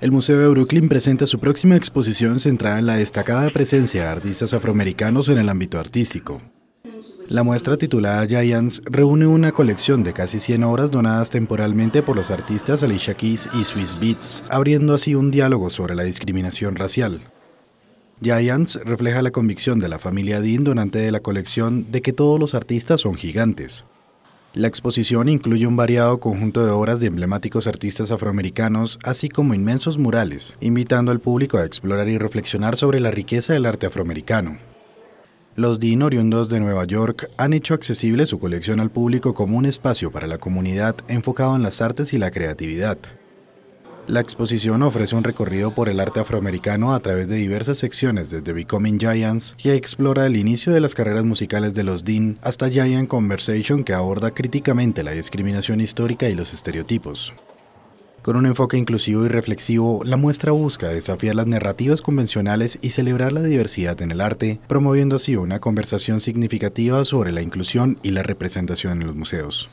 El Museo de Brooklyn presenta su próxima exposición centrada en la destacada presencia de artistas afroamericanos en el ámbito artístico. La muestra titulada Giants reúne una colección de casi 100 obras donadas temporalmente por los artistas Alicia Keys y Swiss Beats, abriendo así un diálogo sobre la discriminación racial. Giants refleja la convicción de la familia Dean donante de la colección de que todos los artistas son gigantes, la exposición incluye un variado conjunto de obras de emblemáticos artistas afroamericanos, así como inmensos murales, invitando al público a explorar y reflexionar sobre la riqueza del arte afroamericano. Los Dean oriundos de Nueva York han hecho accesible su colección al público como un espacio para la comunidad enfocado en las artes y la creatividad. La exposición ofrece un recorrido por el arte afroamericano a través de diversas secciones, desde Becoming Giants, que explora el inicio de las carreras musicales de los Dean, hasta Giant Conversation, que aborda críticamente la discriminación histórica y los estereotipos. Con un enfoque inclusivo y reflexivo, la muestra busca desafiar las narrativas convencionales y celebrar la diversidad en el arte, promoviendo así una conversación significativa sobre la inclusión y la representación en los museos.